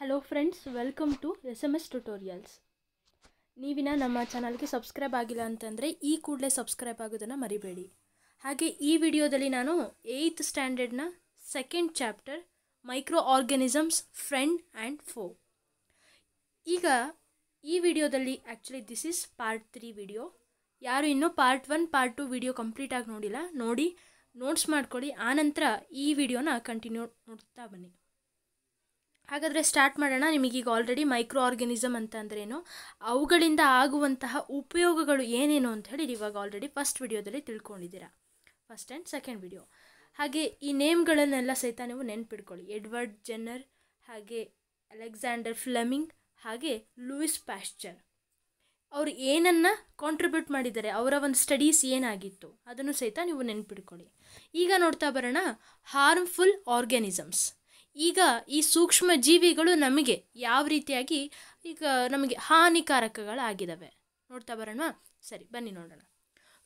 hello friends welcome to S M S tutorials ನೀವಿನ ನಮ್ಮ ಚಾನಲ್ಗೆ ಸಬ್ಸ್ಕ್ರೈಬ್ ಆಗಿಲ್ಲ ಅಂತಂದರೆ ಈ ಕೂಡಲೇ ಸಬ್ಸ್ಕ್ರೈಬ್ ಆಗೋದನ್ನು ಮರಿಬೇಡಿ ಹಾಗೆ ಈ ವಿಡಿಯೋದಲ್ಲಿ ನಾನು ಏಯ್ತ್ ಸ್ಟ್ಯಾಂಡರ್ಡ್ನ second chapter microorganisms friend and ಫೋ ಈಗ ಈ ವಿಡಿಯೋದಲ್ಲಿ actually this is part three video ಯಾರು ಇನ್ನೂ part one part two video complete ಆಗಿ ನೋಡಿಲ್ಲ ನೋಡಿ ನೋಟ್ಸ್ ಮಾಡ್ಕೊಳ್ಳಿ ಆನಂತರ ಈ ವಿಡಿಯೋನ ಕಂಟಿನ್ಯೂ ನೋಡ್ತಾ ಬನ್ನಿ ಹಾಗಾದರೆ ಸ್ಟಾರ್ಟ್ ಮಾಡೋಣ ನಿಮಗೀಗ ಆಲ್ರೆಡಿ ಮೈಕ್ರೋ ಆರ್ಗ್ಯಾನಿಸಮ್ ಅಂತ ಅಂದ್ರೇನು ಅವುಗಳಿಂದ ಆಗುವಂತಹ ಉಪಯೋಗಗಳು ಏನೇನು ಅಂತ ಹೇಳಿ ಇವಾಗ ಆಲ್ರೆಡಿ ಫಸ್ಟ್ ವಿಡಿಯೋದಲ್ಲಿ ತಿಳ್ಕೊಂಡಿದ್ದೀರಾ ಫಸ್ಟ್ ಆ್ಯಂಡ್ ಸೆಕೆಂಡ್ ವಿಡಿಯೋ ಹಾಗೆ ಈ ನೇಮ್ಗಳನ್ನೆಲ್ಲ ಸಹಿತ ನೀವು ನೆನ್ಪಿಡ್ಕೊಳ್ಳಿ ಎಡ್ವರ್ಡ್ ಜೆನ್ನರ್ ಹಾಗೆ ಅಲೆಕ್ಸಾಂಡರ್ ಫ್ಲೆಮಿಂಗ್ ಹಾಗೆ ಲೂಯಿಸ್ ಪ್ಯಾಶ್ಚರ್ ಅವರು ಏನನ್ನು ಕಾಂಟ್ರಿಬ್ಯೂಟ್ ಮಾಡಿದ್ದಾರೆ ಅವರ ಒಂದು ಸ್ಟಡೀಸ್ ಏನಾಗಿತ್ತು ಅದನ್ನು ಸಹಿತ ನೀವು ನೆನ್ಪಿಡ್ಕೊಳ್ಳಿ ಈಗ ನೋಡ್ತಾ ಬರೋಣ ಹಾರ್ಮ್ಫುಲ್ ಆರ್ಗ್ಯಾನಿಸಮ್ಸ್ ಈಗ ಈ ಸೂಕ್ಷ್ಮ ಜೀವಿಗಳು ನಮಗೆ ಯಾವ ರೀತಿಯಾಗಿ ಈಗ ನಮಗೆ ಹಾನಿಕಾರಕಗಳಾಗಿದ್ದಾವೆ ನೋಡ್ತಾ ಬರೋಣ ಸರಿ ಬನ್ನಿ ನೋಡೋಣ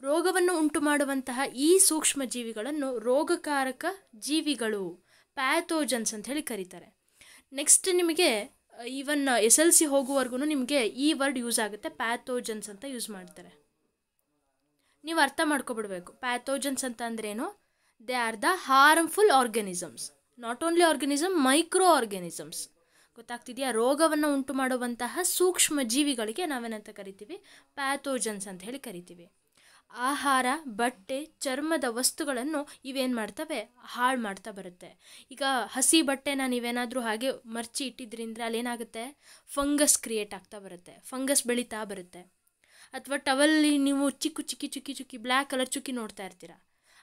ರೋಗವನ್ನು ಉಂಟು ಮಾಡುವಂತಹ ಈ ಸೂಕ್ಷ್ಮ ಜೀವಿಗಳನ್ನು ರೋಗಕಾರಕ ಜೀವಿಗಳು ಪ್ಯಾಥೋಜನ್ಸ್ ಅಂತ ಹೇಳಿ ಕರೀತಾರೆ ನೆಕ್ಸ್ಟ್ ನಿಮಗೆ ಈವನ್ ಎಸ್ ಎಲ್ ಸಿ ಹೋಗುವವರೆಗೂ ನಿಮಗೆ ಈ ವರ್ಡ್ ಯೂಸ್ ಆಗುತ್ತೆ ಪ್ಯಾಥೋಜನ್ಸ್ ಅಂತ ಯೂಸ್ ಮಾಡ್ತಾರೆ ನೀವು ಅರ್ಥ ಮಾಡ್ಕೊಬಿಡ್ಬೇಕು ಪ್ಯಾಥೋಜನ್ಸ್ ಅಂತ ಅಂದ್ರೇನು they are the harmful organisms not only organism microorganisms ಗೊತ್ತಾಗ್ತಿದೆಯಾ ರೋಗವನ್ನು ಉಂಟು ಮಾಡುವಂತಹ ಸೂಕ್ಷ್ಮ ಜೀವಿಗಳಿಗೆ ನಾವೇನಂತ ಕರಿತೀವಿ ಪ್ಯಾಥೋಜನ್ಸ್ ಅಂತ ಹೇಳಿ ಕರಿತೀವಿ ಆಹಾರ ಬಟ್ಟೆ ಚರ್ಮದ ವಸ್ತುಗಳನ್ನು ಇವೇನು ಮಾಡ್ತವೆ ಹಾಳು ಮಾಡ್ತಾ ಬರುತ್ತೆ ಈಗ ಹಸಿ ಬಟ್ಟೆನ ನೀವೇನಾದರೂ ಹಾಗೆ ಮರ್ಚಿ ಇಟ್ಟಿದ್ರಿಂದ ಅಲ್ಲೇನಾಗುತ್ತೆ ಫಂಗಸ್ ಕ್ರಿಯೇಟ್ ಆಗ್ತಾ ಬರುತ್ತೆ ಫಂಗಸ್ ಬೆಳೀತಾ ಬರುತ್ತೆ ಅಥವಾ ಟವಲ್ಲಿ ನೀವು ಚಿಕ್ಕು ಚಿಕ್ಕಿ ಚುಕ್ಕಿ ಚುಕ್ಕಿ ಬ್ಲ್ಯಾಕ್ ಕಲರ್ ಚುಕ್ಕಿ ನೋಡ್ತಾ ಇರ್ತೀರ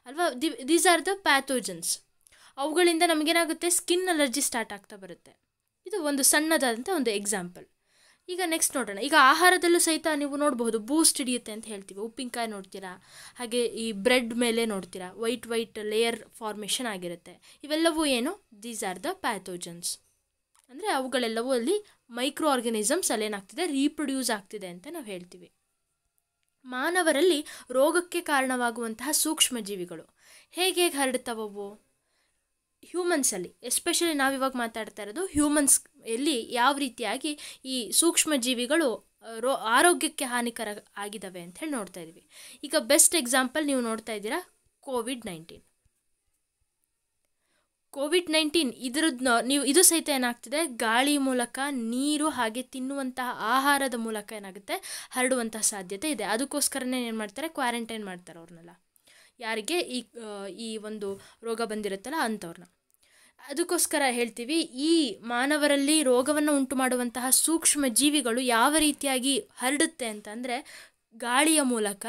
ಅಲ್ವಾ the these are the pathogens ಅವುಗಳಿಂದ ನಮಗೇನಾಗುತ್ತೆ ಸ್ಕಿನ್ ಅಲರ್ಜಿ ಸ್ಟಾರ್ಟ್ ಆಗ್ತಾ ಬರುತ್ತೆ ಇದು ಒಂದು ಸಣ್ಣದಾದಂಥ ಒಂದು ಎಕ್ಸಾಂಪಲ್ ಈಗ ನೆಕ್ಸ್ಟ್ ನೋಡೋಣ ಈಗ ಆಹಾರದಲ್ಲೂ ಸಹಿತ ನೀವು ನೋಡಬಹುದು ಬೂಸ್ಟ್ ಹಿಡಿಯುತ್ತೆ ಅಂತ ಹೇಳ್ತೀವಿ ಉಪ್ಪಿನಕಾಯಿ ನೋಡ್ತೀರಾ ಹಾಗೆ ಈ ಬ್ರೆಡ್ ಮೇಲೆ ನೋಡ್ತೀರಾ ವೈಟ್ ವೈಟ್ ಲೇಯರ್ ಫಾರ್ಮೇಷನ್ ಆಗಿರುತ್ತೆ ಇವೆಲ್ಲವೂ ಏನು ದೀಸ್ ಆರ್ ದ ಪ್ಯಾಥೋಜನ್ಸ್ ಅಂದರೆ ಅವುಗಳೆಲ್ಲವೂ ಅಲ್ಲಿ ಮೈಕ್ರೋ ಆರ್ಗನಿಸಮ್ಸ್ ಅಲ್ಲೇನಾಗ್ತಿದೆ ರೀಪ್ರೊಡ್ಯೂಸ್ ಆಗ್ತಿದೆ ಅಂತ ನಾವು ಹೇಳ್ತೀವಿ ಮಾನವರಲ್ಲಿ ರೋಗಕ್ಕೆ ಕಾರಣವಾಗುವಂತಹ ಸೂಕ್ಷ್ಮಜೀವಿಗಳು ಹೇಗೆ ಹೇಗೆ ಹರಡ್ತಾವವು ಹ್ಯೂಮನ್ಸಲ್ಲಿ ಎಸ್ಪೆಷಲಿ ನಾವಿವಾಗ ಮಾತಾಡ್ತಾ ಇರೋದು ಹ್ಯೂಮನ್ಸ್ ಎಲ್ಲಿ ಯಾವ ರೀತಿಯಾಗಿ ಈ ಸೂಕ್ಷ್ಮ ಜೀವಿಗಳು ರೋ ಆರೋಗ್ಯಕ್ಕೆ ಹಾನಿಕರ ಆಗಿದ್ದಾವೆ ಅಂತ ಹೇಳಿ ನೋಡ್ತಾ ಇದ್ದೀವಿ ಈಗ ಬೆಸ್ಟ್ ಎಕ್ಸಾಂಪಲ್ ನೀವು ನೋಡ್ತಾ ಇದ್ದೀರಾ ಕೋವಿಡ್ ನೈನ್ಟೀನ್ ಕೋವಿಡ್ ನೈನ್ಟೀನ್ ಇದ್ರದ್ದು ನೀವು ಇದು ಸಹಿತ ಏನಾಗ್ತಿದೆ ಗಾಳಿ ಮೂಲಕ ನೀರು ಹಾಗೆ ತಿನ್ನುವಂತಹ ಆಹಾರದ ಮೂಲಕ ಏನಾಗುತ್ತೆ ಹರಡುವಂತಹ ಸಾಧ್ಯತೆ ಇದೆ ಅದಕ್ಕೋಸ್ಕರನೇ ಏನು ಮಾಡ್ತಾರೆ ಕ್ವಾರಂಟೈನ್ ಮಾಡ್ತಾರೆ ಅವ್ರನ್ನೆಲ್ಲ ಯಾರಿಗೆ ಈ ಈ ಒಂದು ರೋಗ ಬಂದಿರುತ್ತಲ್ಲ ಅಂಥವ್ರನ್ನ ಅದಕ್ಕೋಸ್ಕರ ಹೇಳ್ತೀವಿ ಈ ಮಾನವರಲ್ಲಿ ರೋಗವನ್ನು ಉಂಟು ಮಾಡುವಂತಹ ಸೂಕ್ಷ್ಮ ಜೀವಿಗಳು ಯಾವ ರೀತಿಯಾಗಿ ಹರಡುತ್ತೆ ಅಂತಂದರೆ ಗಾಳಿಯ ಮೂಲಕ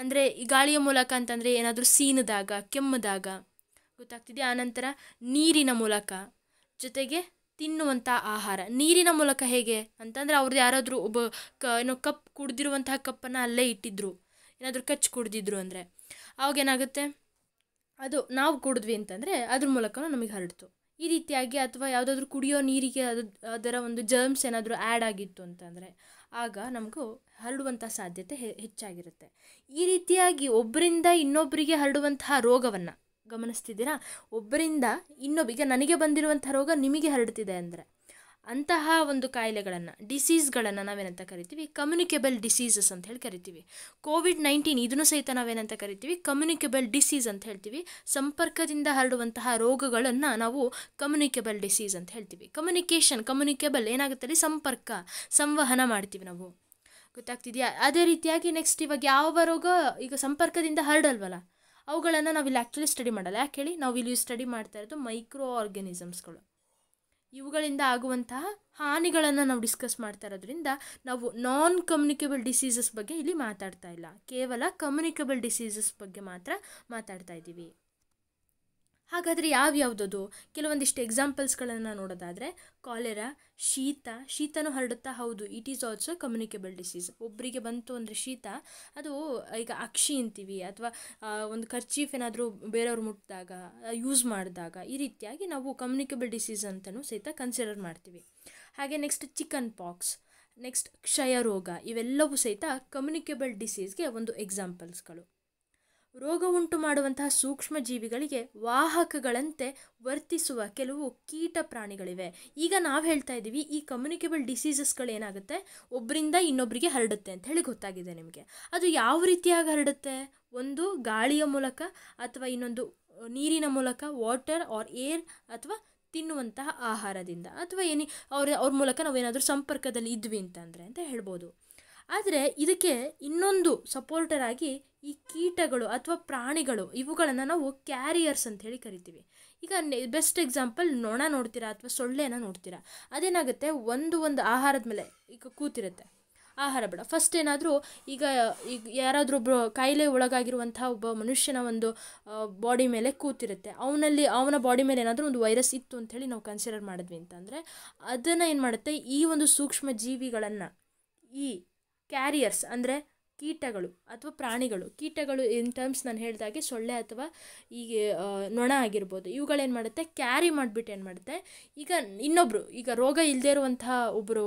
ಅಂದರೆ ಈ ಗಾಳಿಯ ಮೂಲಕ ಅಂತಂದರೆ ಏನಾದರೂ ಸೀನದಾಗ ಕೆಮ್ಮದಾಗ ಗೊತ್ತಾಗ್ತಿದೆ ಆನಂತರ ನೀರಿನ ಮೂಲಕ ಜೊತೆಗೆ ತಿನ್ನುವಂಥ ಆಹಾರ ನೀರಿನ ಮೂಲಕ ಹೇಗೆ ಅಂತಂದರೆ ಅವ್ರದ್ದು ಯಾರಾದರೂ ಒಬ್ಬ ಕ ಏನೋ ಕಪ್ ಕುಡ್ದಿರುವಂತಹ ಕಪ್ಪನ್ನು ಅಲ್ಲೇ ಇಟ್ಟಿದ್ರು ಏನಾದರೂ ಕಚ್ಚಿ ಕುಡ್ದಿದ್ರು ಅಂದರೆ ಆವಾಗೇನಾಗುತ್ತೆ ಅದು ನಾವು ಕುಡಿದ್ವಿ ಅಂತಂದರೆ ಅದ್ರ ಮೂಲಕ ನಮಗೆ ಹರಡ್ತು ಈ ರೀತಿಯಾಗಿ ಅಥವಾ ಯಾವುದಾದ್ರೂ ಕುಡಿಯೋ ನೀರಿಗೆ ಅದು ಅದರ ಒಂದು ಜರ್ಮ್ಸ್ ಏನಾದರೂ ಆ್ಯಡ್ ಆಗಿತ್ತು ಅಂತಂದರೆ ಆಗ ನಮಗೂ ಹರಡುವಂಥ ಸಾಧ್ಯತೆ ಹೆಚ್ಚಾಗಿರುತ್ತೆ ಈ ರೀತಿಯಾಗಿ ಒಬ್ಬರಿಂದ ಇನ್ನೊಬ್ಬರಿಗೆ ಹರಡುವಂತಹ ರೋಗವನ್ನು ಗಮನಿಸ್ತಿದ್ದೀರಾ ಒಬ್ಬರಿಂದ ಇನ್ನೊಬ್ಬ ಈಗ ನನಗೆ ಬಂದಿರುವಂಥ ರೋಗ ನಿಮಗೆ ಹರಡ್ತಿದೆ ಅಂದರೆ ಅಂತಹ ಒಂದು ಕಾಯಿಲೆಗಳನ್ನು ಡಿಸೀಸ್ಗಳನ್ನು ನಾವೇನಂತ ಕರಿತೀವಿ ಕಮ್ಯುನಿಕೇಬಲ್ ಡಿಸೀಸಸ್ ಅಂತ ಹೇಳಿ ಕರಿತೀವಿ ಕೋವಿಡ್ ನೈನ್ಟೀನ್ ಇದನ್ನು ಸಹಿತ ನಾವೇನಂತ ಕರಿತೀವಿ ಕಮ್ಯುನಿಕೇಬಲ್ ಡಿಸೀಸ್ ಅಂತ ಹೇಳ್ತೀವಿ ಸಂಪರ್ಕದಿಂದ ಹರಡುವಂತಹ ರೋಗಗಳನ್ನು ನಾವು ಕಮ್ಯುನಿಕೇಬಲ್ ಡಿಸೀಸ್ ಅಂತ ಹೇಳ್ತೀವಿ ಕಮ್ಯುನಿಕೇಷನ್ ಕಮ್ಯುನಿಕೇಬಲ್ ಏನಾಗುತ್ತೆ ಸಂಪರ್ಕ ಸಂವಹನ ಮಾಡ್ತೀವಿ ನಾವು ಗೊತ್ತಾಗ್ತಿದೆಯಾ ಅದೇ ರೀತಿಯಾಗಿ ನೆಕ್ಸ್ಟ್ ಇವಾಗ ಯಾವ ರೋಗ ಈಗ ಸಂಪರ್ಕದಿಂದ ಹರಡಲ್ವಲ್ಲ ಅವುಗಳನ್ನು ಇಲ್ಲಿ ಆ್ಯಕ್ಚುಲಿ ಸ್ಟಡಿ ಮಾಡಲ್ಲ ಯಾಕೆ ಹೇಳಿ ನಾವು ಇಲ್ಲಿ ಸ್ಟಡಿ ಮಾಡ್ತಾ ಇರೋದು ಮೈಕ್ರೋ ಆರ್ಗ್ಯಾನಿಸಮ್ಸ್ಗಳು ಇವುಗಳಿಂದ ಆಗುವಂತಹ ಹಾನಿಗಳನ್ನು ನಾವು ಡಿಸ್ಕಸ್ ಮಾಡ್ತಾ ಇರೋದ್ರಿಂದ ನಾವು ನಾನ್ ಕಮ್ಯುನಿಕೇಬಲ್ ಡಿಸೀಸಸ್ ಬಗ್ಗೆ ಇಲ್ಲಿ ಮಾತಾಡ್ತಾ ಇಲ್ಲ ಕೇವಲ ಕಮ್ಯುನಿಕೇಬಲ್ ಡಿಸೀಸಸ್ ಬಗ್ಗೆ ಮಾತ್ರ ಮಾತಾಡ್ತಾ ಇದ್ದೀವಿ ಹಾಗಾದರೆ ಯಾವ್ಯಾವುದದು ಕೆಲವೊಂದಿಷ್ಟು ಎಕ್ಸಾಂಪಲ್ಸ್ಗಳನ್ನು ನೋಡೋದಾದರೆ ಕಾಲೆರಾ ಶೀತ ಶೀತನೂ ಹರಡುತ್ತಾ ಹೌದು it is also communicable disease ಒಬ್ಬರಿಗೆ ಬಂತು ಅಂದರೆ ಶೀತ ಅದು ಈಗ ಅಕ್ಷಿ ಅಂತೀವಿ ಅಥವಾ ಒಂದು ಖರ್ಚೀಫ್ ಏನಾದರೂ ಬೇರೆಯವ್ರು ಮುಟ್ಟಿದಾಗ ಯೂಸ್ ಮಾಡಿದಾಗ ಈ ರೀತಿಯಾಗಿ ನಾವು ಕಮ್ಯುನಿಕೇಬಲ್ ಡಿಸೀಸ್ ಅಂತಲೂ ಸಹಿತ ಕನ್ಸಿಡರ್ ಮಾಡ್ತೀವಿ ಹಾಗೆ ನೆಕ್ಸ್ಟ್ ಚಿಕನ್ ಪಾಕ್ಸ್ ನೆಕ್ಸ್ಟ್ ಕ್ಷಯ ರೋಗ ಇವೆಲ್ಲವೂ ಸಹಿತ ಕಮ್ಯುನಿಕೇಬಲ್ ಡಿಸೀಸ್ಗೆ ಒಂದು ಎಕ್ಸಾಂಪಲ್ಸ್ಗಳು ರೋಗ ಉಂಟು ಮಾಡುವಂತಹ ಸೂಕ್ಷ್ಮ ಜೀವಿಗಳಿಗೆ ವಾಹಕಗಳಂತೆ ವರ್ತಿಸುವ ಕೆಲವು ಕೀಟ ಪ್ರಾಣಿಗಳಿವೆ ಈಗ ನಾವು ಹೇಳ್ತಾ ಇದ್ದೀವಿ ಈ ಕಮ್ಯುನಿಕೇಬಲ್ ಡಿಸೀಸಸ್ಗಳೇನಾಗುತ್ತೆ ಒಬ್ಬರಿಂದ ಇನ್ನೊಬ್ಬರಿಗೆ ಹರಡುತ್ತೆ ಅಂತ ಹೇಳಿ ಗೊತ್ತಾಗಿದೆ ನಿಮಗೆ ಅದು ಯಾವ ರೀತಿಯಾಗಿ ಹರಡುತ್ತೆ ಒಂದು ಗಾಳಿಯ ಮೂಲಕ ಅಥವಾ ಇನ್ನೊಂದು ನೀರಿನ ಮೂಲಕ ವಾಟರ್ ಆರ್ ಏರ್ ಅಥವಾ ತಿನ್ನುವಂತಹ ಆಹಾರದಿಂದ ಅಥವಾ ಏನೇ ಅವ್ರ ಅವ್ರ ಮೂಲಕ ನಾವೇನಾದರೂ ಸಂಪರ್ಕದಲ್ಲಿ ಇದ್ವಿ ಅಂತಂದರೆ ಅಂತ ಹೇಳ್ಬೋದು ಆದರೆ ಇದಕ್ಕೆ ಇನ್ನೊಂದು ಸಪೋರ್ಟರ್ ಆಗಿ ಈ ಕೀಟಗಳು ಅಥವಾ ಪ್ರಾಣಿಗಳು ಇವುಗಳನ್ನು ನಾವು ಕ್ಯಾರಿಯರ್ಸ್ ಅಂತ ಹೇಳಿ ಕರಿತೀವಿ ಈಗ ಬೆಸ್ಟ್ ಎಕ್ಸಾಂಪಲ್ ನೊಣ ನೋಡ್ತೀರಾ ಅಥವಾ ಸೊಳ್ಳೆನ ನೋಡ್ತೀರಾ ಅದೇನಾಗುತ್ತೆ ಒಂದು ಒಂದು ಆಹಾರದ ಮೇಲೆ ಈಗ ಕೂತಿರುತ್ತೆ ಆಹಾರ ಬೇಡ ಫಸ್ಟ್ ಏನಾದರೂ ಈಗ ಈಗ ಒಬ್ಬ ಕಾಯಿಲೆ ಒಳಗಾಗಿರುವಂಥ ಒಬ್ಬ ಮನುಷ್ಯನ ಒಂದು ಬಾಡಿ ಮೇಲೆ ಕೂತಿರುತ್ತೆ ಅವನಲ್ಲಿ ಅವನ ಬಾಡಿ ಮೇಲೆ ಏನಾದರೂ ಒಂದು ವೈರಸ್ ಇತ್ತು ಅಂಥೇಳಿ ನಾವು ಕನ್ಸಿಡರ್ ಮಾಡಿದ್ವಿ ಅಂತಂದರೆ ಅದನ್ನು ಏನು ಮಾಡುತ್ತೆ ಈ ಒಂದು ಸೂಕ್ಷ್ಮ ಜೀವಿಗಳನ್ನು ಈ ಕ್ಯಾರಿಯರ್ಸ್ ಅಂದರೆ ಕೀಟಗಳು ಅಥವಾ ಪ್ರಾಣಿಗಳು ಕೀಟಗಳು ಇನ್ ಟರ್ಮ್ಸ್ ನಾನು ಹೇಳಿದಾಗೆ ಸೊಳ್ಳೆ ಅಥವಾ ಈಗ ನೊಣ ಆಗಿರ್ಬೋದು ಇವುಗಳೇನು ಮಾಡುತ್ತೆ ಕ್ಯಾರಿ ಮಾಡಿಬಿಟ್ಟು ಏನು ಮಾಡುತ್ತೆ ಈಗ ಇನ್ನೊಬ್ಬರು ಈಗ ರೋಗ ಇಲ್ಲದೇ ಇರುವಂತಹ ಒಬ್ಬರು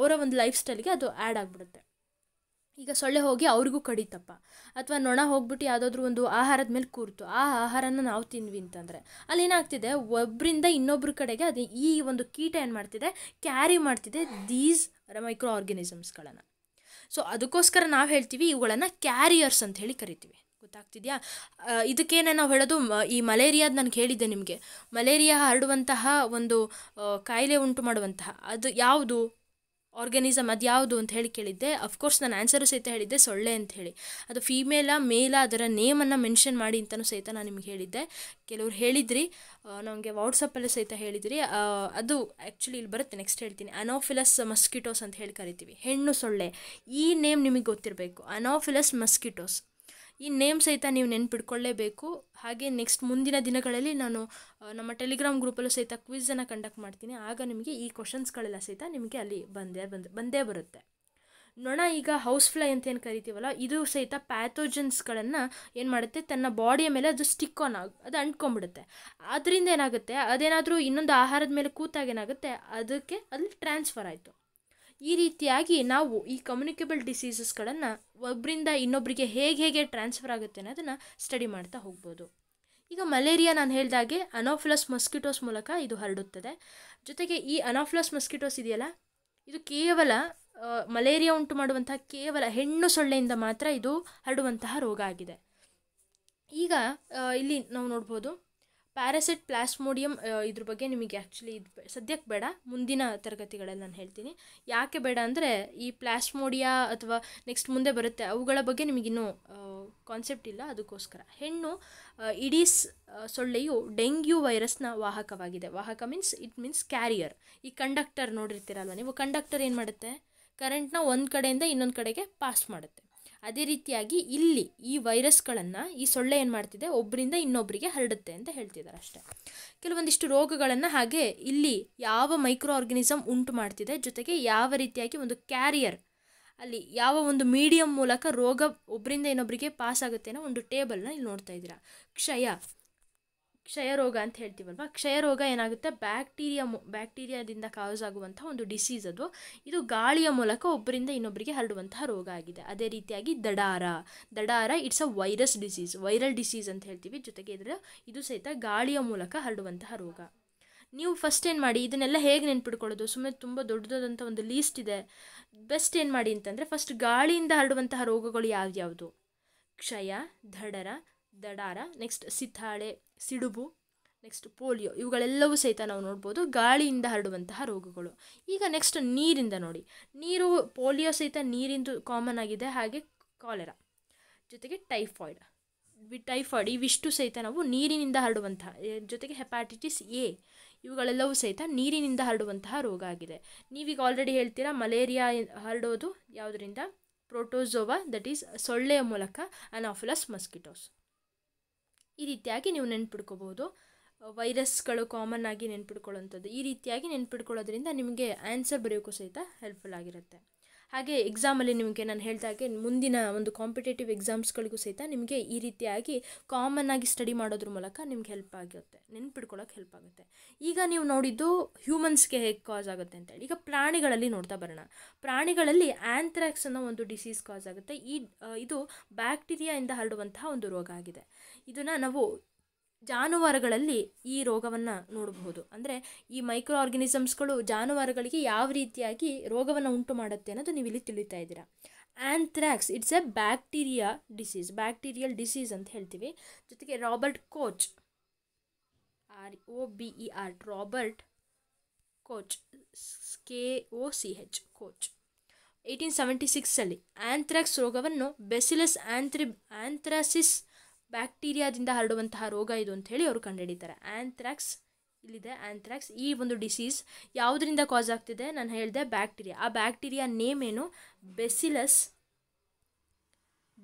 ಅವರ ಒಂದು ಲೈಫ್ ಸ್ಟೈಲ್ಗೆ ಅದು ಆ್ಯಡ್ ಆಗಿಬಿಡುತ್ತೆ ಈಗ ಸೊಳ್ಳೆ ಹೋಗಿ ಅವ್ರಿಗೂ ಕಡಿತಪ್ಪ ಅಥವಾ ನೊಣ ಹೋಗ್ಬಿಟ್ಟು ಯಾವುದಾದ್ರೂ ಒಂದು ಆಹಾರದ ಮೇಲೆ ಕೂರ್ತು ಆ ಆಹಾರನ ನಾವು ತಿನ್ವಿ ಅಂತಂದರೆ ಅಲ್ಲಿ ಏನಾಗ್ತಿದೆ ಒಬ್ಬರಿಂದ ಇನ್ನೊಬ್ಬರ ಕಡೆಗೆ ಅದು ಈ ಒಂದು ಕೀಟ ಏನು ಮಾಡ್ತಿದೆ ಕ್ಯಾರಿ ಮಾಡ್ತಿದೆ ದೀಸ್ ಮೈಕ್ರೋ ಆರ್ಗ್ಯಾನಿಸಮ್ಸ್ಗಳನ್ನು ಸೊ ಅದಕ್ಕೋಸ್ಕರ ನಾವು ಹೇಳ್ತೀವಿ ಇವುಗಳನ್ನು ಕ್ಯಾರಿಯರ್ಸ್ ಅಂತ ಹೇಳಿ ಕರಿತೀವಿ ಗೊತ್ತಾಗ್ತಿದೆಯಾ ಇದಕ್ಕೇನೆ ನಾವು ಹೇಳೋದು ಈ ಮಲೇರಿಯಾದ ನಾನು ಹೇಳಿದ್ದೆ ನಿಮಗೆ ಮಲೇರಿಯಾ ಹರಡುವಂತಹ ಒಂದು ಕಾಯಿಲೆ ಉಂಟು ಮಾಡುವಂತಹ ಅದು ಯಾವುದು ಆರ್ಗ್ಯಾನಿಸಮ್ ಅದು ಯಾವುದು ಅಂತ ಹೇಳಿ ಕೇಳಿದ್ದೆ ಅಫ್ಕೋರ್ಸ್ ನಾನು ಆನ್ಸರು ಸಹಿತ ಹೇಳಿದ್ದೆ ಸೊಳ್ಳೆ ಅಂತ ಹೇಳಿ ಅದು ಫೀಮೇಲ ಮೇಲ ಅದರ ನೇಮನ್ನು ಮೆನ್ಷನ್ ಮಾಡಿ ಅಂತಲೂ ಸಹಿತ ನಾನು ನಿಮಗೆ ಹೇಳಿದ್ದೆ ಕೆಲವ್ರು ಹೇಳಿದ್ರಿ ನಮಗೆ ವಾಟ್ಸಪ್ಪಲ್ಲೇ ಸಹಿತ ಹೇಳಿದ್ರಿ ಅದು ಆ್ಯಕ್ಚುಲಿ ಇಲ್ಲಿ ಬರುತ್ತೆ ನೆಕ್ಸ್ಟ್ ಹೇಳ್ತೀನಿ ಅನೋಫಿಲಸ್ ಮಸ್ಕಿಟೋಸ್ ಅಂತ ಹೇಳಿ ಕರಿತೀವಿ ಹೆಣ್ಣು ಸೊಳ್ಳೆ ಈ ನೇಮ್ ನಿಮಗೆ ಗೊತ್ತಿರಬೇಕು ಅನೋಫಿಲಸ್ ಮಸ್ಕಿಟೋಸ್ ಈ ನೇಮ್ ಸಹಿತ ನೀವು ನೆನ್ಪಿಟ್ಕೊಳ್ಳೇಬೇಕು ಹಾಗೆ ನೆಕ್ಸ್ಟ್ ಮುಂದಿನ ದಿನಗಳಲ್ಲಿ ನಾನು ನಮ್ಮ ಟೆಲಿಗ್ರಾಮ್ ಗ್ರೂಪಲ್ಲೂ ಸಹಿತ ಕ್ವಿಝನ್ನು ಕಂಡಕ್ಟ್ ಮಾಡ್ತೀನಿ ಆಗ ನಿಮಗೆ ಈ ಕ್ವಶನ್ಸ್ಗಳೆಲ್ಲ ಸಹಿತ ನಿಮಗೆ ಅಲ್ಲಿ ಬಂದೇ ಬಂದು ಬಂದೇ ಬರುತ್ತೆ ನೊಣ ಈಗ ಹೌಸ್ ಫ್ಲೈ ಅಂತ ಏನು ಕರಿತೀವಲ್ಲ ಇದು ಸಹಿತ ಪ್ಯಾಥೋಜನ್ಸ್ಗಳನ್ನು ಏನು ಮಾಡುತ್ತೆ ತನ್ನ ಬಾಡಿಯ ಮೇಲೆ ಅದು ಸ್ಟಿಕ್ ಆನ್ ಆಗಿ ಅದು ಅಂಟ್ಕೊಂಡ್ಬಿಡುತ್ತೆ ಅದರಿಂದ ಏನಾಗುತ್ತೆ ಅದೇನಾದರೂ ಇನ್ನೊಂದು ಆಹಾರದ ಮೇಲೆ ಕೂತಾಗ ಏನಾಗುತ್ತೆ ಅದಕ್ಕೆ ಅಲ್ಲಿ ಟ್ರಾನ್ಸ್ಫರ್ ಆಯಿತು ಈ ರೀತಿಯಾಗಿ ನಾವು ಈ ಕಮ್ಯುನಿಕೇಬಲ್ ಡಿಸೀಸಸ್ಗಳನ್ನು ಒಬ್ಬರಿಂದ ಇನ್ನೊಬ್ಬರಿಗೆ ಹೇಗೆ ಹೇಗೆ ಟ್ರಾನ್ಸ್ಫರ್ ಆಗುತ್ತೆ ಅನ್ನೋದನ್ನು ಸ್ಟಡಿ ಮಾಡ್ತಾ ಹೋಗ್ಬೋದು ಈಗ ಮಲೇರಿಯಾ ನಾನು ಹೇಳಿದಾಗೆ ಅನೋಫ್ಲಸ್ ಮಸ್ಕಿಟೋಸ್ ಮೂಲಕ ಇದು ಹರಡುತ್ತದೆ ಜೊತೆಗೆ ಈ ಅನೋಫ್ಲಸ್ ಮಸ್ಕಿಟೋಸ್ ಇದೆಯಲ್ಲ ಇದು ಕೇವಲ ಮಲೇರಿಯಾ ಉಂಟು ಮಾಡುವಂತಹ ಕೇವಲ ಹೆಣ್ಣು ಸೊಳ್ಳೆಯಿಂದ ಮಾತ್ರ ಇದು ಹರಡುವಂತಹ ರೋಗ ಆಗಿದೆ ಈಗ ಇಲ್ಲಿ ನಾವು ನೋಡ್ಬೋದು ಪ್ಯಾರಾಸೆಟ್ ಪ್ಲಾಸ್ಮೋಡಿಯಂ ಇದ್ರ ಬಗ್ಗೆ ನಿಮಗೆ ಆ್ಯಕ್ಚುಲಿ ಇದು ಸದ್ಯಕ್ಕೆ ಬೇಡ ಮುಂದಿನ ತರಗತಿಗಳಲ್ಲಿ ನಾನು ಹೇಳ್ತೀನಿ ಯಾಕೆ ಬೇಡ ಅಂದರೆ ಈ ಪ್ಲಾಸ್ಮೋಡಿಯಾ ಅಥವಾ ನೆಕ್ಸ್ಟ್ ಮುಂದೆ ಬರುತ್ತೆ ಅವುಗಳ ಬಗ್ಗೆ ನಿಮಗಿನ್ನೂ ಕಾನ್ಸೆಪ್ಟ್ ಇಲ್ಲ ಅದಕ್ಕೋಸ್ಕರ ಹೆಣ್ಣು ಇಡೀ ಸೊಳ್ಳೆಯು ಡೆಂಗ್ಯೂ ವೈರಸ್ನ ವಾಹಕವಾಗಿದೆ ವಾಹಕ ಮೀನ್ಸ್ ಇಟ್ ಮೀನ್ಸ್ ಕ್ಯಾರಿಯರ್ ಈ ಕಂಡಕ್ಟರ್ ನೋಡಿರ್ತೀರಲ್ವ ನೀವು ಕಂಡಕ್ಟರ್ ಏನು ಮಾಡುತ್ತೆ ಕರೆಂಟ್ನ ಒಂದು ಕಡೆಯಿಂದ ಇನ್ನೊಂದು ಕಡೆಗೆ ಪಾಸ್ ಮಾಡುತ್ತೆ ಅದೇ ರೀತಿಯಾಗಿ ಇಲ್ಲಿ ಈ ವೈರಸ್ಗಳನ್ನು ಈ ಸೊಳ್ಳೆ ಏನು ಮಾಡ್ತಿದೆ ಒಬ್ಬರಿಂದ ಇನ್ನೊಬ್ಬರಿಗೆ ಹರಡುತ್ತೆ ಅಂತ ಹೇಳ್ತಿದ್ದಾರೆ ಅಷ್ಟೇ ಕೆಲವೊಂದಿಷ್ಟು ರೋಗಗಳನ್ನು ಹಾಗೆ ಇಲ್ಲಿ ಯಾವ ಮೈಕ್ರೋ ಆರ್ಗನಿಸಮ್ ಉಂಟು ಮಾಡ್ತಿದೆ ಜೊತೆಗೆ ಯಾವ ರೀತಿಯಾಗಿ ಒಂದು ಕ್ಯಾರಿಯರ್ ಅಲ್ಲಿ ಯಾವ ಒಂದು ಮೀಡಿಯಂ ಮೂಲಕ ರೋಗ ಒಬ್ಬರಿಂದ ಇನ್ನೊಬ್ಬರಿಗೆ ಪಾಸ್ ಆಗುತ್ತೆ ಅನ್ನೋ ಒಂದು ಟೇಬಲ್ನ ಇಲ್ಲಿ ನೋಡ್ತಾ ಇದ್ದೀರಾ ಕ್ಷಯ ಕ್ಷಯ ರೋಗ ಅಂತ ಹೇಳ್ತೀವಲ್ವ ಕ್ಷಯರೋಗ ಏನಾಗುತ್ತೆ ಬ್ಯಾಕ್ಟೀರಿಯಾ ಮು ಬ್ಯಾಕ್ಟೀರಿಯಾದಿಂದ ಕಾಸ್ ಆಗುವಂಥ ಒಂದು ಡಿಸೀಸ್ ಅದು ಇದು ಗಾಳಿಯ ಮೂಲಕ ಒಬ್ಬರಿಂದ ಇನ್ನೊಬ್ಬರಿಗೆ ಹರಡುವಂತಹ ರೋಗ ಆಗಿದೆ ಅದೇ ರೀತಿಯಾಗಿ ದಡಾರ ದಡಾರ it's a virus disease viral disease ಅಂತ ಹೇಳ್ತೀವಿ ಜೊತೆಗೆ ಇದರ ಇದು ಸಹಿತ ಗಾಳಿಯ ಮೂಲಕ ಹರಡುವಂತಹ ರೋಗ ನೀವು ಫಸ್ಟ್ ಏನು ಮಾಡಿ ಇದನ್ನೆಲ್ಲ ಹೇಗೆ ನೆನ್ಪಿಟ್ಕೊಳ್ಳೋದು ಸುಮ್ಮನೆ ತುಂಬ ದೊಡ್ಡದಾದಂಥ ಒಂದು ಲೀಸ್ಟ್ ಇದೆ ಬೆಸ್ಟ್ ಏನು ಮಾಡಿ ಅಂತಂದರೆ ಫಸ್ಟ್ ಗಾಳಿಯಿಂದ ಹರಡುವಂತಹ ರೋಗಗಳು ಯಾವ್ದು ಕ್ಷಯ ದಡರ ದಡಾರ ನೆಕ್ಸ್ಟ್ ಸಿತಾಳೆ ಸಿಡುಬು ನೆಕ್ಸ್ಟ್ ಪೋಲಿಯೋ ಇವುಗಳೆಲ್ಲವೂ ಸಹಿತ ನಾವು ನೋಡ್ಬೋದು ಗಾಳಿಯಿಂದ ಹರಡುವಂತಹ ರೋಗಗಳು ಈಗ ನೆಕ್ಸ್ಟ್ ನೀರಿಂದ ನೋಡಿ ನೀರು ಪೋಲಿಯೋ ಸಹಿತ ನೀರಿಂದು ಕಾಮನ್ ಆಗಿದೆ ಹಾಗೆ ಕಾಲೆರಾ ಜೊತೆಗೆ ಟೈಫಾಯ್ಡ್ ವಿ ಟೈಫಾಯ್ಡ್ ಇವಿಷ್ಟು ಸಹಿತ ನಾವು ನೀರಿನಿಂದ ಹರಡುವಂತಹ ಜೊತೆಗೆ ಹೆಪಾಟಿಟಿಸ್ ಎ ಇವುಗಳೆಲ್ಲವೂ ಸಹಿತ ನೀರಿನಿಂದ ಹರಡುವಂತಹ ರೋಗ ಆಗಿದೆ ನೀವೀಗ ಆಲ್ರೆಡಿ ಹೇಳ್ತೀರಾ ಮಲೇರಿಯಾ ಹರಡೋದು ಯಾವುದರಿಂದ ಪ್ರೋಟೋಸೋವಾ ದಟ್ ಈಸ್ ಸೊಳ್ಳೆಯ ಮೂಲಕ ಅನಾಫಿಲಸ್ ಮಸ್ಕಿಟೋಸ್ ಈ ರೀತಿಯಾಗಿ ನೀವು ನೆನ್ಪಿಡ್ಕೋಬೋದು ವೈರಸ್ಗಳು ಕಾಮನ್ ಆಗಿ ನೆನ್ಪಿಡ್ಕೊಳ್ಳೋಂಥದ್ದು ಈ ರೀತಿಯಾಗಿ ನೆನ್ಪಿಡ್ಕೊಳ್ಳೋದ್ರಿಂದ ನಿಮಗೆ ಆನ್ಸರ್ ಬರೆಯೋಕ್ಕೂ ಸಹಿತ ಹೆಲ್ಪ್ಫುಲ್ ಆಗಿರುತ್ತೆ ಹಾಗೆ ಎಕ್ಸಾಮಲ್ಲಿ ನಿಮಗೆ ನಾನು ಹೇಳ್ತಾ ಹಾಗೆ ಮುಂದಿನ ಒಂದು ಕಾಂಪಿಟೇಟಿವ್ ಎಕ್ಸಾಮ್ಸ್ಗಳಿಗೂ ಸಹಿತ ನಿಮಗೆ ಈ ರೀತಿಯಾಗಿ ಕಾಮನ್ ಆಗಿ ಸ್ಟಡಿ ಮಾಡೋದ್ರ ಮೂಲಕ ನಿಮ್ಗೆ ಹೆಲ್ಪ್ ಆಗುತ್ತೆ ನೆನ್ಪಿಡ್ಕೊಳ್ಳೋಕೆ ಹೆಲ್ಪ್ ಆಗುತ್ತೆ ಈಗ ನೀವು ನೋಡಿದ್ದು ಹ್ಯೂಮನ್ಸ್ಗೆ ಹೇಗೆ ಕಾಸ್ ಆಗುತ್ತೆ ಅಂತೇಳಿ ಈಗ ಪ್ರಾಣಿಗಳಲ್ಲಿ ನೋಡ್ತಾ ಬರೋಣ ಪ್ರಾಣಿಗಳಲ್ಲಿ ಆ್ಯಂಥ್ರಾಕ್ಸ್ ಅನ್ನೋ ಒಂದು ಡಿಸೀಸ್ ಕಾಸ್ ಆಗುತ್ತೆ ಈ ಇದು ಬ್ಯಾಕ್ಟೀರಿಯಾಯಿಂದ ಹರಡುವಂತಹ ಒಂದು ರೋಗ ಆಗಿದೆ ಇದನ್ನು ನಾವು ಜಾನುವಾರುಗಳಲ್ಲಿ ಈ ರೋಗವನ್ನು ನೋಡಬಹುದು ಅಂದರೆ ಈ ಮೈಕ್ರೋ ಆರ್ಗನಿಸಮ್ಸ್ಗಳು ಜಾನುವಾರುಗಳಿಗೆ ಯಾವ ರೀತಿಯಾಗಿ ರೋಗವನ್ನು ಉಂಟು ಮಾಡುತ್ತೆ ಅನ್ನೋದು ನೀವು ಇಲ್ಲಿ ತಿಳಿತಾ ಇದ್ದೀರಾ anthrax it's a bacteria disease bacterial disease ಅಂತ ಹೇಳ್ತೀವಿ ಜೊತೆಗೆ Robert Koch R O B E R Robert Koch K O C H Koch eighteen seventy ಸಿಕ್ಸಲ್ಲಿ ಆ್ಯಂಥ್ರಾಕ್ಸ್ ರೋಗವನ್ನು ಬೆಸಿಲಸ್ ಆ್ಯಂಥ್ರಿ ಆ್ಯಂಥ್ರಾಸಿಸ್ ಬ್ಯಾಕ್ಟೀರಿಯಾದಿಂದ ಹರಡುವಂತಹ ರೋಗ ಇದು ಅಂತ ಹೇಳಿ ಅವರು ಕಂಡುಹಿಡಿತಾರೆ ಆ್ಯಂಥ್ರಾಕ್ಸ್ ಇಲ್ಲಿದೆ ಆ್ಯಂಥ್ರಾಕ್ಸ್ ಈ ಒಂದು ಡಿಸೀಸ್ ಯಾವುದರಿಂದ ಕಾಸ್ ಆಗ್ತಿದೆ ನಾನು ಹೇಳಿದೆ ಬ್ಯಾಕ್ಟೀರಿಯಾ ಆ ಬ್ಯಾಕ್ಟೀರಿಯಾ ನೇಮ್ ಏನು bacillus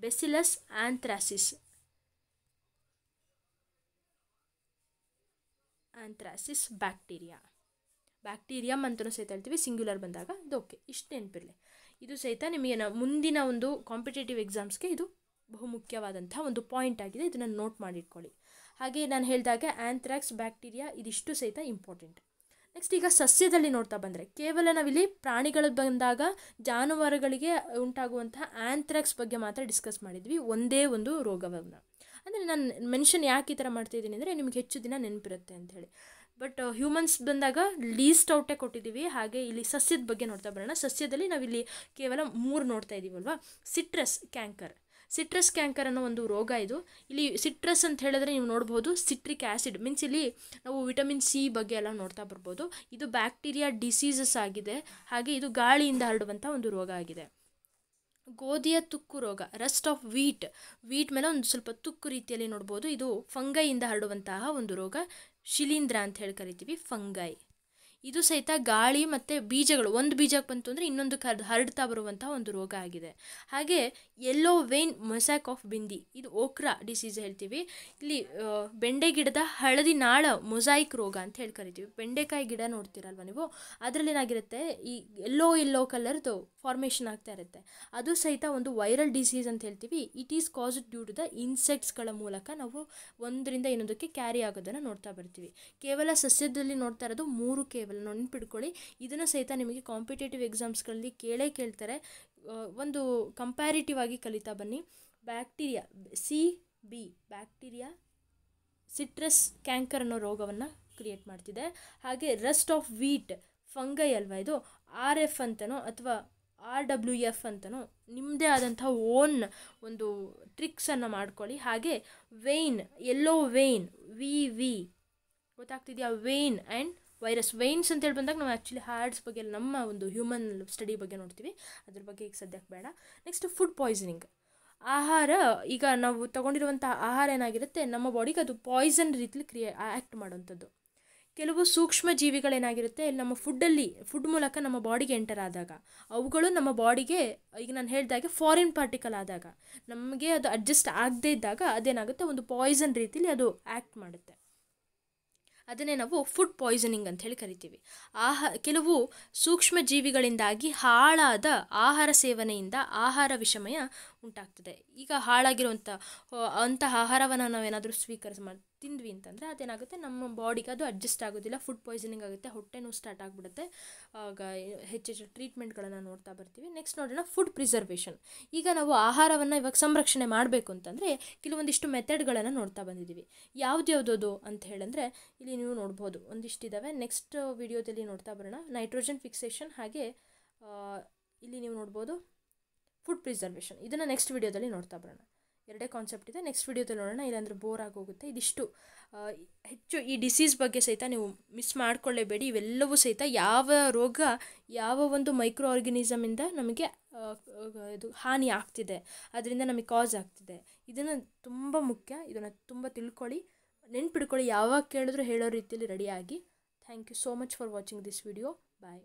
bacillus anthracis anthracis bacteria bacteria ಅಂತಲೂ ಸಹಿತ ಹೇಳ್ತೀವಿ ಸಿಂಗ್ಯುಲರ್ ಬಂದಾಗ ಇದು ಓಕೆ ಇಷ್ಟು ನೆನಪಿರಲಿ ಇದು ಸಹಿತ ನಿಮಗೆ ಮುಂದಿನ ಒಂದು ಕಾಂಪಿಟೇಟಿವ್ ಎಕ್ಸಾಮ್ಸ್ಗೆ ಇದು ಬಹು ಮುಖ್ಯವಾದಂಥ ಒಂದು ಪಾಯಿಂಟ್ ಆಗಿದೆ ಇದನ್ನು ನೋಟ್ ಮಾಡಿಟ್ಕೊಳ್ಳಿ ಹಾಗೆ ನಾನು ಹೇಳಿದಾಗ ಆ್ಯಂಥ್ರಾಕ್ಸ್ ಬ್ಯಾಕ್ಟೀರಿಯಾ ಇದಿಷ್ಟು ಸಹಿತ ಇಂಪಾರ್ಟೆಂಟ್ ನೆಕ್ಸ್ಟ್ ಈಗ ಸಸ್ಯದಲ್ಲಿ ನೋಡ್ತಾ ಬಂದರೆ ಕೇವಲ ನಾವಿಲ್ಲಿ ಪ್ರಾಣಿಗಳು ಬಂದಾಗ ಜಾನುವಾರುಗಳಿಗೆ ಉಂಟಾಗುವಂಥ ಆ್ಯಂಥ್ರಾಕ್ಸ್ ಬಗ್ಗೆ ಮಾತ್ರ ಡಿಸ್ಕಸ್ ಮಾಡಿದ್ವಿ ಒಂದೇ ಒಂದು ರೋಗವನ್ನು ಅಂದರೆ ನಾನು ಮೆನ್ಷನ್ ಯಾಕೆ ಈ ಥರ ಇದ್ದೀನಿ ಅಂದರೆ ನಿಮ್ಗೆ ಹೆಚ್ಚು ದಿನ ನೆನಪಿರುತ್ತೆ ಅಂತ ಹೇಳಿ ಬಟ್ ಹ್ಯೂಮನ್ಸ್ uh, ಬಂದಾಗ ಲೀಸ್ಟ್ ಔಟೇ ಕೊಟ್ಟಿದ್ದೀವಿ ಹಾಗೆ ಇಲ್ಲಿ ಸಸ್ಯದ ಬಗ್ಗೆ ನೋಡ್ತಾ ಬರೋಣ ಸಸ್ಯದಲ್ಲಿ ನಾವಿಲ್ಲಿ ಕೇವಲ ಮೂರು ನೋಡ್ತಾ ಇದ್ದೀವಲ್ವಾ ಸಿಟ್ರಸ್ ಕ್ಯಾಂಕರ್ ಸಿಟ್ರಸ್ ಕ್ಯಾಂಕರ್ ಅನ್ನೋ ಒಂದು ರೋಗ ಇದು ಇಲ್ಲಿ ಸಿಟ್ರಸ್ ಅಂತ ಹೇಳಿದ್ರೆ ನೀವು ನೋಡ್ಬೋದು ಸಿಟ್ರಿಕ್ ಆ್ಯಸಿಡ್ ಮೀನ್ಸ್ ಇಲ್ಲಿ ನಾವು ವಿಟಮಿನ್ ಸಿ ಬಗ್ಗೆ ಎಲ್ಲ ನೋಡ್ತಾ ಬರ್ಬೋದು ಇದು ಬ್ಯಾಕ್ಟೀರಿಯಾ ಡಿಸೀಸಸ್ ಆಗಿದೆ ಹಾಗೆ ಇದು ಗಾಳಿಯಿಂದ ಹರಡುವಂಥ ಒಂದು ರೋಗ ಆಗಿದೆ ಗೋಧಿಯ ತುಕ್ಕು ರೋಗ ರಸ್ಟ್ ಆಫ್ ವೀಟ್ ವೀಟ್ ಮೇಲೆ ಒಂದು ಸ್ವಲ್ಪ ತುಕ್ಕು ರೀತಿಯಲ್ಲಿ ನೋಡ್ಬೋದು ಇದು ಫಂಗೈಯಿಂದ ಹರಡುವಂತಹ ಒಂದು ರೋಗ ಶಿಲೀಂಧ್ರ ಅಂತ ಹೇಳಿ ಕರಿತೀವಿ ಫಂಗೈ ಇದು ಸಹಿತ ಗಾಳಿ ಮತ್ತು ಬೀಜಗಳು ಒಂದು ಬೀಜಕ್ಕೆ ಬಂತು ಅಂದರೆ ಇನ್ನೊಂದು ಕರ್ ಹರಡ್ತಾ ಬರುವಂಥ ಒಂದು ರೋಗ ಆಗಿದೆ ಹಾಗೆ yellow vein mosaic of bhindi ಇದು ಓಕ್ರಾ ಡಿಸೀಸ್ ಹೇಳ್ತೀವಿ ಇಲ್ಲಿ ಬೆಂಡೆ ಗಿಡದ ಹಳದಿ ನಾಳ ಮೊಸಾಯಿಕ್ ರೋಗ ಅಂತ ಹೇಳಿ ಕರಿತೀವಿ ಬೆಂಡೆಕಾಯಿ ಗಿಡ ನೋಡ್ತೀರಲ್ವ ನೀವು ಅದರಲ್ಲಿ ಏನಾಗಿರುತ್ತೆ ಈ ಎಲ್ಲೋ ಎಲ್ಲೋ ಕಲರ್ದು ಫಾರ್ಮೇಷನ್ ಆಗ್ತಾ ಇರುತ್ತೆ ಅದು ಸಹಿತ ಒಂದು ವೈರಲ್ ಡಿಸೀಸ್ ಅಂತ ಹೇಳ್ತೀವಿ it is caused due to the ಇನ್ಸೆಕ್ಟ್ಸ್ಗಳ ಮೂಲಕ ನಾವು ಒಂದರಿಂದ ಇನ್ನೊಂದಕ್ಕೆ ಕ್ಯಾರಿ ಆಗೋದನ್ನು ನೋಡ್ತಾ ಬರ್ತೀವಿ ಕೇವಲ ಸಸ್ಯದಲ್ಲಿ ನೋಡ್ತಾ ಇರೋದು ಮೂರು ಕೇವಲ ನೆನ್ಪಿಡ್ಕೊಳ್ಳಿ ಇದನ್ನು ಸಹಿತ ನಿಮಗೆ ಕಾಂಪಿಟೇಟಿವ್ ಎಕ್ಸಾಮ್ಸ್ಗಳಲ್ಲಿ ಕೇಳೇ ಕೇಳ್ತಾರೆ ಒಂದು ಕಂಪ್ಯಾರಿಟಿವ್ ಆಗಿ ಕಲಿತಾ ಬನ್ನಿ bacteria C B bacteria citrus canker ಅನ್ನೋ ರೋಗವನ್ನು ಕ್ರಿಯೇಟ್ ಮಾಡ್ತಿದೆ ಹಾಗೆ ರಸ್ಟ್ ಆಫ್ ವೀಟ್ ಫಂಗೈ ಅಲ್ವಾ ಇದು ಆರ್ ಎಫ್ ಅಂತನೋ ಅಥವಾ ಆರ್ ಡಬ್ಲ್ಯೂ ಎಫ್ ಅಂತನೋ ನಿಮ್ಮದೇ ಆದಂಥ ಓನ್ ಒಂದು ಟ್ರಿಕ್ಸನ್ನು ಮಾಡ್ಕೊಳ್ಳಿ ಹಾಗೆ vein yellow vein V V ಗೊತ್ತಾಗ್ತಿದೆಯಾ ವೇನ್ ಆ್ಯಂಡ್ ವೈರಸ್ ವೈನ್ಸ್ ಅಂತೇಳಿ ಬಂದಾಗ ನಾವು ಆ್ಯಕ್ಚುಲಿ ಹಾರ್ಡ್ಸ್ ಬಗ್ಗೆ ನಮ್ಮ ಒಂದು ಹ್ಯೂಮನ್ ಸ್ಟಡಿ ಬಗ್ಗೆ ನೋಡ್ತೀವಿ ಅದ್ರ ಬಗ್ಗೆ ಈಗ ಸದ್ಯಕ್ಕೆ ಬೇಡ ನೆಕ್ಸ್ಟ್ ಫುಡ್ ಪಾಯ್ಸನಿಂಗ್ ಆಹಾರ ಈಗ ನಾವು ತಗೊಂಡಿರುವಂಥ ಆಹಾರ ಏನಾಗಿರುತ್ತೆ ನಮ್ಮ ಬಾಡಿಗೆ ಅದು ಪಾಯ್ಸನ್ ರೀತಿಲಿ ಕ್ರಿಯೆ ಆ್ಯಕ್ಟ್ ಮಾಡುವಂಥದ್ದು ಕೆಲವು ಸೂಕ್ಷ್ಮ ಜೀವಿಗಳೇನಾಗಿರುತ್ತೆ ನಮ್ಮ ಫುಡ್ಡಲ್ಲಿ ಫುಡ್ ಮೂಲಕ ನಮ್ಮ ಬಾಡಿಗೆ ಎಂಟರ್ ಆದಾಗ ಅವುಗಳು ನಮ್ಮ ಬಾಡಿಗೆ ಈಗ ನಾನು ಹೇಳಿದಾಗೆ ಫಾರಿನ್ ಪಾರ್ಟಿಕಲ್ ಆದಾಗ ನಮಗೆ ಅದು ಅಡ್ಜಸ್ಟ್ ಆಗದೇ ಇದ್ದಾಗ ಅದೇನಾಗುತ್ತೆ ಒಂದು ಪಾಯ್ಸನ್ ರೀತಿಲಿ ಅದು ಆ್ಯಕ್ಟ್ ಮಾಡುತ್ತೆ ಅದನ್ನೇ ನಾವು ಫುಡ್ ಪಾಯ್ಸನಿಂಗ್ ಅಂತ ಹೇಳಿ ಕರಿತೀವಿ ಆಹ ಕೆಲವು ಸೂಕ್ಷ್ಮ ಜೀವಿಗಳಿಂದಾಗಿ ಹಾಳಾದ ಆಹಾರ ಸೇವನೆಯಿಂದ ಆಹಾರ ವಿಷಮಯ ಉಂಟಾಗ್ತದೆ ಈಗ ಹಾಳಾಗಿರುವಂಥ ಅಂತಹ ಆಹಾರವನ್ನು ನಾವೇನಾದರೂ ಸ್ವೀಕರಿಸಿ ಮಾಡಿ ತಿಂದ್ವಿ ಅಂತಂದರೆ ಅದೇನಾಗುತ್ತೆ ನಮ್ಮ ಬಾಡಿಗೆ ಅದು ಅಡ್ಜಸ್ಟ್ ಆಗೋದಿಲ್ಲ ಫುಡ್ ಪಾಯ್ಸನಿಂಗ್ ಆಗುತ್ತೆ ಹೊಟ್ಟೆ ನೋವು ಸ್ಟಾರ್ಟ್ ಆಗಿಬಿಡುತ್ತೆ ಆಗ ಹೆಚ್ಚೆಚ್ಚು ಟ್ರೀಟ್ಮೆಂಟ್ಗಳನ್ನು ನೋಡ್ತಾ ಬರ್ತೀವಿ ನೆಕ್ಸ್ಟ್ ನೋಡೋಣ ಫುಡ್ ಪ್ರಿಸರ್ವೇಷನ್ ಈಗ ನಾವು ಆಹಾರವನ್ನು ಇವಾಗ ಸಂರಕ್ಷಣೆ ಮಾಡಬೇಕು ಅಂತಂದರೆ ಕೆಲವೊಂದಿಷ್ಟು ಮೆಥಡ್ಗಳನ್ನು ನೋಡ್ತಾ ಬಂದಿದ್ದೀವಿ ಯಾವುದ್ಯಾವುದದು ಅಂತ ಹೇಳಂದರೆ ಇಲ್ಲಿ ನೀವು ನೋಡ್ಬೋದು ಒಂದಿಷ್ಟಿದ್ದಾವೆ ನೆಕ್ಸ್ಟ್ ವಿಡಿಯೋದಲ್ಲಿ ನೋಡ್ತಾ ಬರೋಣ ನೈಟ್ರೋಜನ್ ಫಿಕ್ಸೇಷನ್ ಹಾಗೆ ಇಲ್ಲಿ ನೀವು ನೋಡ್ಬೋದು ಫುಡ್ ಪ್ರಿಸರ್ವೇಷನ್ ಇದನ್ನು ನೆಕ್ಸ್ಟ್ ವೀಡಿಯೋದಲ್ಲಿ ನೋಡ್ತಾ ಬರೋಣ ಎರಡೇ ಕಾನ್ಸೆಪ್ಟ್ ಇದೆ ನೆಕ್ಸ್ಟ್ ವೀಡಿಯೋದಲ್ಲಿ ನೋಡೋಣ ಇಲ್ಲಾಂದರೆ ಬೋರ್ ಆಗೋಗುತ್ತೆ ಇದಿಷ್ಟು ಹೆಚ್ಚು ಈ ಡಿಸೀಸ್ ಬಗ್ಗೆ ಸಹಿತ ನೀವು ಮಿಸ್ ಮಾಡಿಕೊಳ್ಳೇಬೇಡಿ ಇವೆಲ್ಲವೂ ಸಹಿತ ಯಾವ ರೋಗ ಯಾವ ಒಂದು ಮೈಕ್ರೋ ಆರ್ಗನಿಸಮಿಂದ ನಮಗೆ ಇದು ಹಾನಿ ಆಗ್ತಿದೆ ಅದರಿಂದ ನಮಗೆ ಕಾಸ್ ಆಗ್ತಿದೆ ಇದನ್ನು ತುಂಬ ಮುಖ್ಯ ಇದನ್ನು ತುಂಬ ತಿಳ್ಕೊಳ್ಳಿ ನೆನ್ಪಿಡ್ಕೊಳ್ಳಿ ಯಾವಾಗ ಕೇಳಿದ್ರು ಹೇಳೋ ರೀತಿಯಲ್ಲಿ ರೆಡಿಯಾಗಿ thank you so much for watching this video bye